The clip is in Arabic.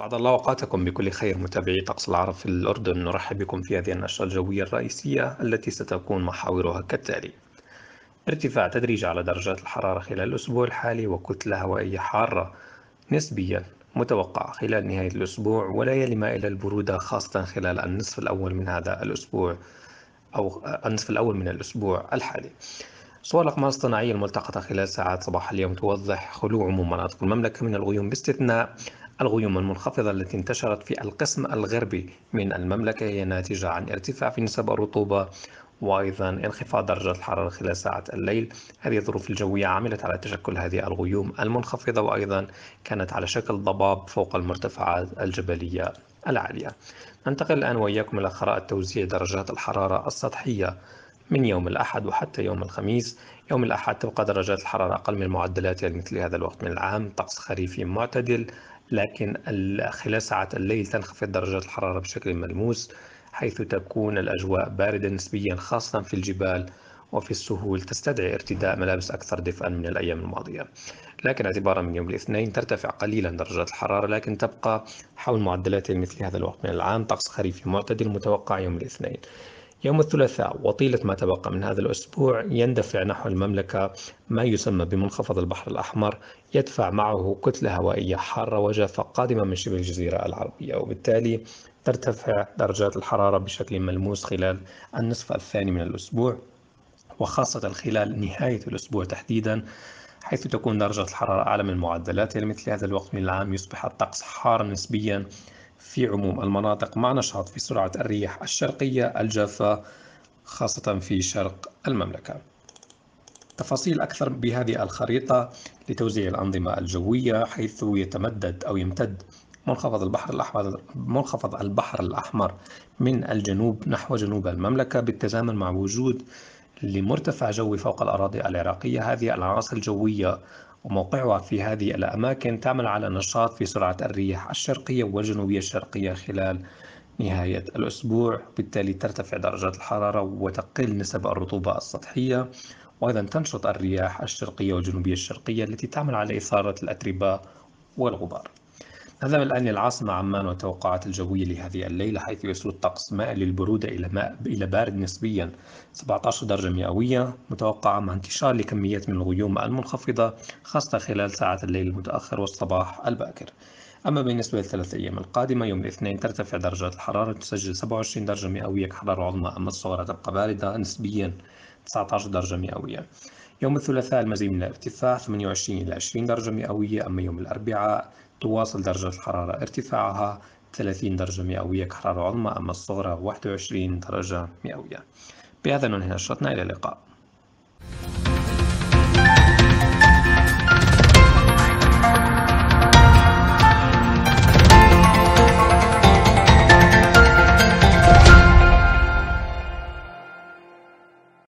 سعد الله أوقاتكم بكل خير متابعي طقس العرب في الأردن نرحب بكم في هذه النشرة الجوية الرئيسية التي ستكون محاورها كالتالي ارتفاع تدريجي على درجات الحرارة خلال الأسبوع الحالي وكتلة هوائية حارة نسبيا متوقعة خلال نهاية الأسبوع ولا يلما إلى البرودة خاصة خلال النصف الأول من هذا الأسبوع أو النصف الأول من الأسبوع الحالي صور الأقمار الصناعية الملتقطة خلال ساعات صباح اليوم توضح خلو عموم مناطق المملكة من الغيوم باستثناء الغيوم المنخفضة التي انتشرت في القسم الغربي من المملكة هي ناتجة عن ارتفاع في نسب الرطوبة وأيضا انخفاض درجة الحرارة خلال ساعات الليل هذه الظروف الجوية عملت على تشكل هذه الغيوم المنخفضة وأيضا كانت على شكل ضباب فوق المرتفعات الجبلية العالية ننتقل الآن وإياكم إلى خرائط توزيع درجات الحرارة السطحية من يوم الأحد وحتى يوم الخميس يوم الأحد تبقى درجات الحرارة أقل من المعدلات يعني مثل هذا الوقت من العام طقس خريفي معتدل لكن خلال ساعات الليل تنخفض درجات الحرارة بشكل ملموس حيث تكون الأجواء باردة نسبيا خاصة في الجبال وفي السهول تستدعي ارتداء ملابس أكثر دفئا من الأيام الماضية لكن اعتبارا من يوم الاثنين ترتفع قليلا درجات الحرارة لكن تبقى حول معدلات مثل هذا الوقت من العام طقس خريفي معتدل متوقع يوم الاثنين يوم الثلاثاء وطيلة ما تبقى من هذا الأسبوع يندفع نحو المملكة ما يسمى بمنخفض البحر الأحمر يدفع معه كتلة هوائية حارة وجافة قادمة من شبه الجزيرة العربية وبالتالي ترتفع درجات الحرارة بشكل ملموس خلال النصف الثاني من الأسبوع وخاصة خلال نهاية الأسبوع تحديدا حيث تكون درجة الحرارة أعلى من معدلاتها لمثل يعني هذا الوقت من العام يصبح الطقس حارا نسبيا في عموم المناطق مع نشاط في سرعة الرياح الشرقية الجافة خاصة في شرق المملكة تفاصيل أكثر بهذه الخريطة لتوزيع الأنظمة الجوية حيث يتمدد أو يمتد منخفض البحر الأحمر منخفض البحر الأحمر من الجنوب نحو جنوب المملكة بالتزامن مع وجود لمرتفع جوي فوق الأراضي العراقية هذه العناصر الجوية وموقعها في هذه الأماكن تعمل على نشاط في سرعة الرياح الشرقية والجنوبية الشرقية خلال نهاية الأسبوع بالتالي ترتفع درجات الحرارة وتقل نسب الرطوبة السطحية وأيضا تنشط الرياح الشرقية والجنوبية الشرقية التي تعمل على إثارة الأتربة والغبار نذهب الآن للعاصمة عمان والتوقعات الجوية لهذه الليلة حيث يسود الطقس مائل للبرودة إلى ماء إلى بارد نسبيا 17 درجة مئوية متوقعة مع انتشار لكميات من الغيوم المنخفضة خاصة خلال ساعات الليل المتأخر والصباح الباكر. أما بالنسبة للثلاث أيام القادمة يوم الاثنين ترتفع درجات الحرارة تسجل 27 درجة مئوية كحرارة عظمى أما الصغرى تبقى باردة نسبيا 19 درجة مئوية يوم الثلاثاء المزيد من الارتفاع 28 إلى 20 درجة مئوية أما يوم الأربعاء تواصل درجة الحرارة ارتفاعها 30 درجة مئوية كحرارة عظمى أما الصغرى 21 درجة مئوية بهذا ننهي نشرتنا إلى اللقاء